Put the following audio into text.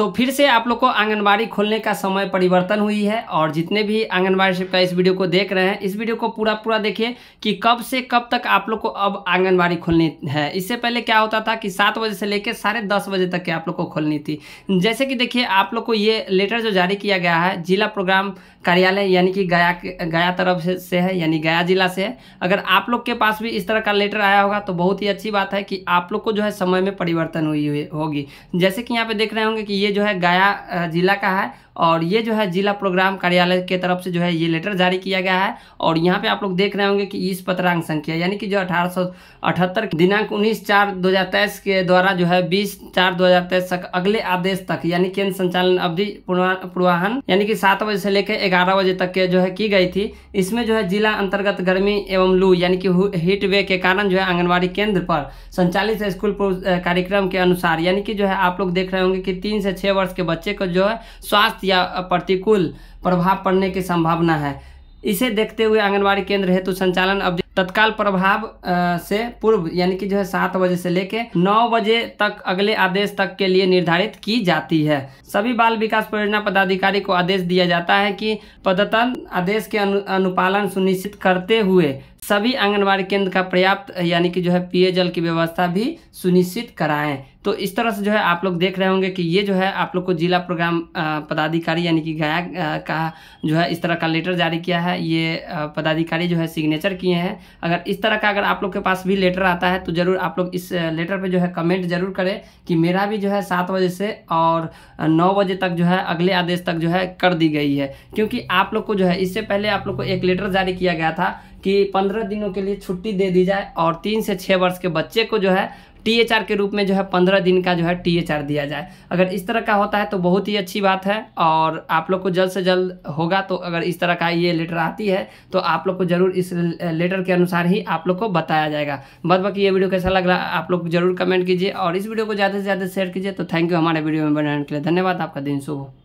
तो फिर से आप लोग को आंगनबाड़ी खोलने का समय परिवर्तन हुई है और जितने भी आंगनबाड़ी सेविका इस वीडियो को देख रहे हैं इस वीडियो को पूरा पूरा देखिए कि कब से कब तक आप लोग को अब आंगनबाड़ी खोलनी है इससे पहले क्या होता था कि सात बजे से लेकर साढ़े दस बजे तक के आप लोग को खोलनी थी जैसे कि देखिए आप लोग को ये लेटर जो जारी किया गया है जिला प्रोग्राम कार्यालय यानी कि गया गया तरफ से, से है यानी गया जिला से है अगर आप लोग के पास भी इस तरह का लेटर आया होगा तो बहुत ही अच्छी बात है कि आप लोग को जो है समय में परिवर्तन हुई होगी जैसे कि यहाँ पे देख रहे होंगे कि ये जो है गया ज़िला का है और ये जो है जिला प्रोग्राम कार्यालय के तरफ से जो है ये लेटर जारी किया गया है और यहाँ पे आप लोग देख रहे होंगे कि इस पत्रांक संख्या यानी कि जो अठारह दिनांक 19 चार 2023 के द्वारा जो है 20 चार 2023 तक अगले आदेश तक यानी केंद्र संचालन अवधि पूर्वाहन यानी कि सात बजे से लेकर ग्यारह बजे तक के जो है की गई थी इसमें जो है जिला अंतर्गत गर्मी एवं लू यानी कि हीट वे के कारण जो है आंगनबाड़ी केंद्र पर संचालित स्कूल कार्यक्रम के अनुसार यानी कि जो है आप लोग देख रहे होंगे कि तीन से से छः वर्ष के बच्चे को जो है स्वास्थ्य या प्रतिकूल प्रभाव पड़ने की संभावना है इसे देखते हुए आंगनबाड़ी केंद्र हेतु संचालन अब तत्काल प्रभाव से पूर्व यानी कि जो है सात बजे से लेके नौ बजे तक अगले आदेश तक के लिए निर्धारित की जाती है सभी बाल विकास परियोजना पदाधिकारी को आदेश दिया जाता है कि पदतन आदेश के अनु, अनुपालन सुनिश्चित करते हुए सभी आंगनबाड़ी केंद्र का पर्याप्त यानी कि जो है पेयजल की व्यवस्था भी सुनिश्चित कराएं तो इस तरह से जो है आप लोग देख रहे होंगे कि ये जो है आप लोग को जिला प्रोग्राम पदाधिकारी यानी कि गया का जो है इस तरह का लेटर जारी किया है ये पदाधिकारी जो है सिग्नेचर किए हैं अगर इस तरह का अगर आप लोग के पास भी लेटर आता है तो ज़रूर आप लोग इस लेटर पे जो है कमेंट जरूर करें कि मेरा भी जो है सात बजे से और नौ बजे तक जो है अगले आदेश तक जो है कर दी गई है क्योंकि आप लोग को जो है इससे पहले आप लोग को एक लेटर जारी किया गया था कि पंद्रह दिनों के लिए छुट्टी दे दी जाए और तीन से छः वर्ष के बच्चे को जो है टी के रूप में जो है पंद्रह दिन का जो है टी दिया जाए अगर इस तरह का होता है तो बहुत ही अच्छी बात है और आप लोग को जल्द से जल्द होगा तो अगर इस तरह का ये लेटर आती है तो आप लोग को जरूर इस लेटर के अनुसार ही आप लोग को बताया जाएगा बद बाकी ये वीडियो कैसा लग रहा आप लोग जरूर कमेंट कीजिए और इस वीडियो को ज़्यादा से ज़्यादा शेयर कीजिए तो थैंक यू हमारे वीडियो में बनाने के लिए धन्यवाद आपका दिन शुभ